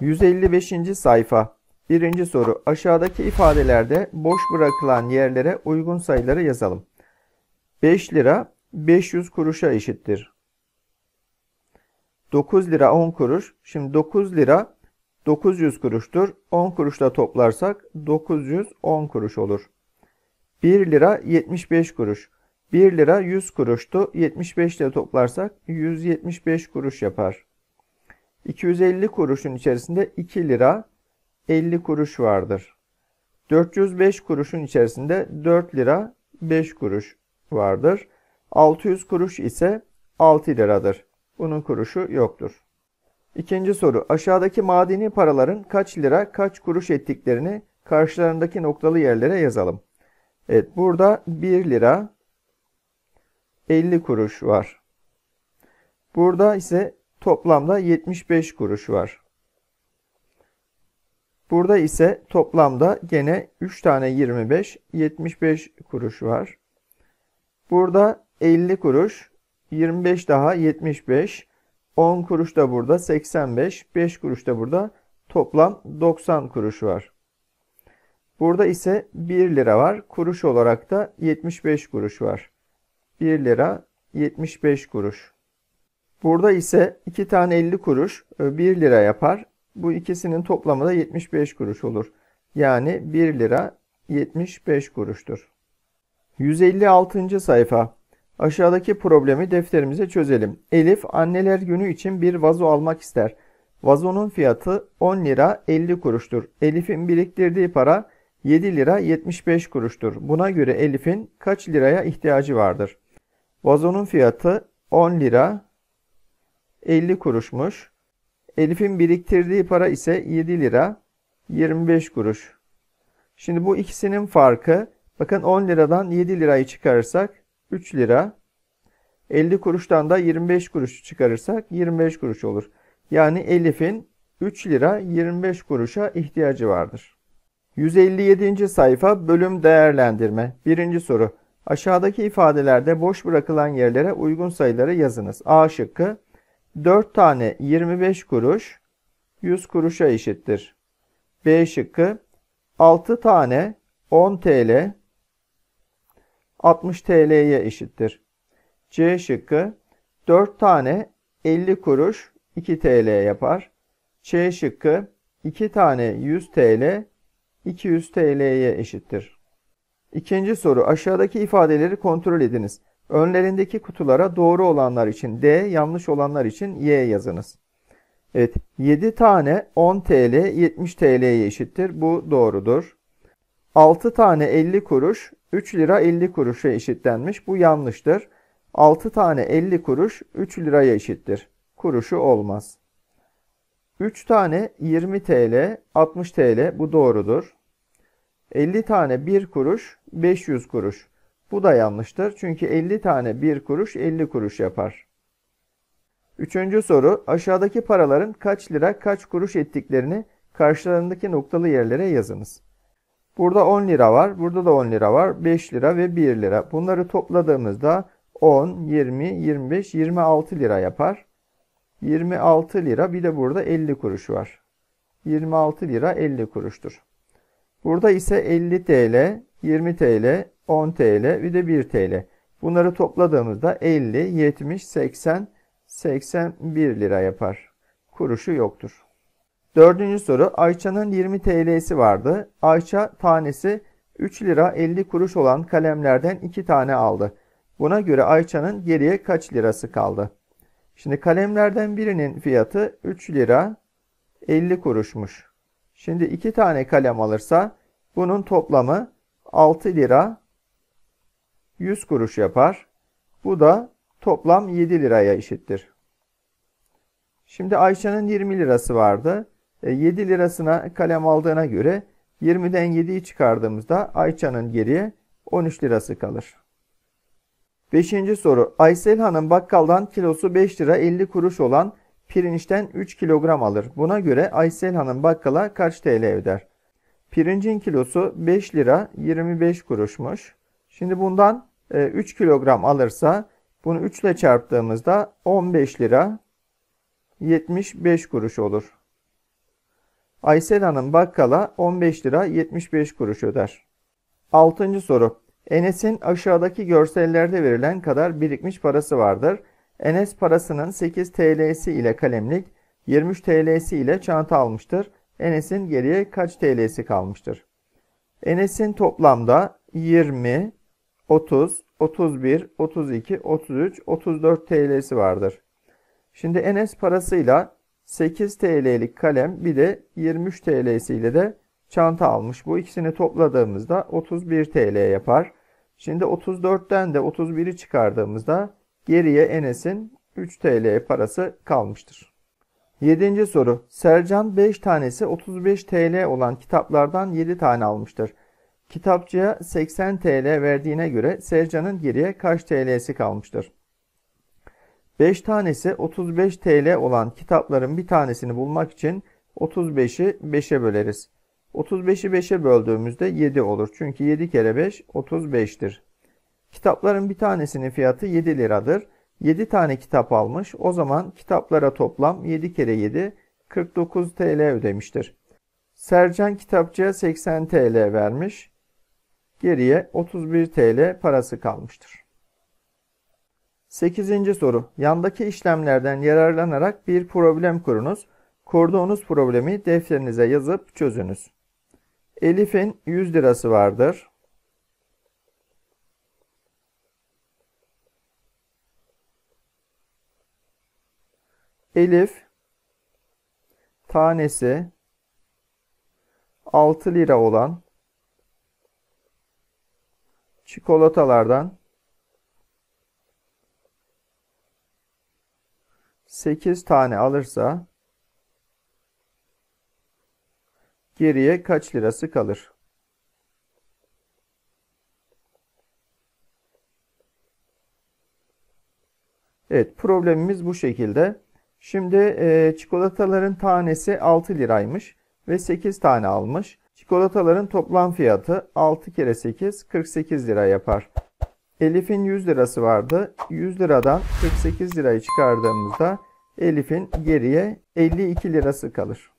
155. sayfa 1. soru. Aşağıdaki ifadelerde boş bırakılan yerlere uygun sayıları yazalım. 5 lira 500 kuruşa eşittir. 9 lira 10 kuruş. Şimdi 9 lira 900 kuruştur. 10 kuruşla toplarsak 910 kuruş olur. 1 lira 75 kuruş. 1 lira 100 kuruştu. 75 ile toplarsak 175 kuruş yapar. 250 kuruşun içerisinde 2 lira 50 kuruş vardır. 405 kuruşun içerisinde 4 lira 5 kuruş vardır. 600 kuruş ise 6 liradır. Bunun kuruşu yoktur. İkinci soru. Aşağıdaki madeni paraların kaç lira kaç kuruş ettiklerini karşılarındaki noktalı yerlere yazalım. Evet burada 1 lira 50 kuruş var. Burada ise Toplamda 75 kuruş var. Burada ise toplamda gene 3 tane 25, 75 kuruş var. Burada 50 kuruş, 25 daha 75, 10 kuruş da burada 85, 5 kuruş da burada toplam 90 kuruş var. Burada ise 1 lira var. Kuruş olarak da 75 kuruş var. 1 lira 75 kuruş. Burada ise 2 tane 50 kuruş 1 e, lira yapar. Bu ikisinin toplamı da 75 kuruş olur. Yani 1 lira 75 kuruştur. 156. sayfa. Aşağıdaki problemi defterimize çözelim. Elif anneler günü için bir vazo almak ister. Vazonun fiyatı 10 lira 50 kuruştur. Elif'in biriktirdiği para 7 lira 75 kuruştur. Buna göre Elif'in kaç liraya ihtiyacı vardır? Vazonun fiyatı 10 lira 50 kuruşmuş. Elif'in biriktirdiği para ise 7 lira 25 kuruş. Şimdi bu ikisinin farkı bakın 10 liradan 7 lirayı çıkarırsak 3 lira. 50 kuruştan da 25 kuruş çıkarırsak 25 kuruş olur. Yani Elif'in 3 lira 25 kuruşa ihtiyacı vardır. 157. sayfa bölüm değerlendirme. 1. soru. Aşağıdaki ifadelerde boş bırakılan yerlere uygun sayıları yazınız. A şıkkı 4 tane 25 kuruş 100 kuruşa eşittir. B şıkkı 6 tane 10 TL 60 TL'ye eşittir. C şıkkı 4 tane 50 kuruş 2 TL yapar. C şıkkı 2 tane 100 TL 200 TL'ye eşittir. İkinci soru aşağıdaki ifadeleri kontrol ediniz. Önlerindeki kutulara doğru olanlar için D, yanlış olanlar için Y yazınız. Evet 7 tane 10 TL 70 TL'ye eşittir. Bu doğrudur. 6 tane 50 kuruş 3 lira 50 kuruşa eşitlenmiş. Bu yanlıştır. 6 tane 50 kuruş 3 liraya eşittir. Kuruşu olmaz. 3 tane 20 TL 60 TL bu doğrudur. 50 tane 1 kuruş 500 kuruş. Bu da yanlıştır çünkü 50 tane 1 kuruş 50 kuruş yapar. Üçüncü soru aşağıdaki paraların kaç lira kaç kuruş ettiklerini karşılarındaki noktalı yerlere yazınız. Burada 10 lira var, burada da 10 lira var, 5 lira ve 1 lira. Bunları topladığımızda 10, 20, 25, 26 lira yapar. 26 lira bir de burada 50 kuruş var. 26 lira 50 kuruştur. Burada ise 50 TL, 20 TL, 10 TL bir de 1 TL. Bunları topladığımızda 50, 70, 80, 81 lira yapar. Kuruşu yoktur. Dördüncü soru Ayça'nın 20 TL'si vardı. Ayça tanesi 3 lira 50 kuruş olan kalemlerden 2 tane aldı. Buna göre Ayça'nın geriye kaç lirası kaldı? Şimdi kalemlerden birinin fiyatı 3 lira 50 kuruşmuş. Şimdi 2 tane kalem alırsa bunun toplamı 6 lira 100 kuruş yapar. Bu da toplam 7 liraya eşittir. Şimdi Ayça'nın 20 lirası vardı. 7 e, lirasına kalem aldığına göre 20'den 7'yi çıkardığımızda Ayça'nın geriye 13 lirası kalır. 5. soru. Aysel Hanım bakkaldan kilosu 5 lira 50 kuruş olan pirinçten 3 kilogram alır. Buna göre Aysel Hanım bakkala kaç TL öder? Pirincin kilosu 5 lira 25 kuruşmuş. Şimdi bundan 3 e, kilogram alırsa bunu 3 ile çarptığımızda 15 lira 75 kuruş olur. Aysel Hanım bakkala 15 lira 75 kuruş öder. 6. soru. Enes'in aşağıdaki görsellerde verilen kadar birikmiş parası vardır. Enes parasının 8 TL'si ile kalemlik, 23 TL'si ile çanta almıştır. Enes'in geriye kaç TL'si kalmıştır? Enes'in toplamda 20, 30, 31, 32, 33, 34 TL'si vardır. Şimdi Enes parasıyla 8 TL'lik kalem bir de 23 TL'si ile de çanta almış. Bu ikisini topladığımızda 31 TL yapar. Şimdi 34'ten de 31'i çıkardığımızda geriye Enes'in 3 TL parası kalmıştır. 7. soru. Sercan 5 tanesi 35 TL olan kitaplardan 7 tane almıştır. Kitapçıya 80 TL verdiğine göre Sercan'ın geriye kaç TL'si kalmıştır? 5 tanesi 35 TL olan kitapların bir tanesini bulmak için 35'i 5'e böleriz. 35'i 5'e böldüğümüzde 7 olur. Çünkü 7 kere 5 35'tir. Kitapların bir tanesinin fiyatı 7 liradır. 7 tane kitap almış. O zaman kitaplara toplam 7 kere 7 49 TL ödemiştir. Sercan kitapçıya 80 TL vermiş. Geriye 31 TL parası kalmıştır. 8. soru. Yandaki işlemlerden yararlanarak bir problem kurunuz. Kurduğunuz problemi defterinize yazıp çözünüz. Elif'in 100 lirası vardır. Elif tanesi 6 lira olan çikolatalardan 8 tane alırsa geriye kaç lirası kalır? Evet problemimiz bu şekilde. Şimdi çikolataların tanesi 6 liraymış ve 8 tane almış. Çikolataların toplam fiyatı 6 kere 8 48 lira yapar. Elif'in 100 lirası vardı. 100 liradan 48 lirayı çıkardığımızda Elif'in geriye 52 lirası kalır.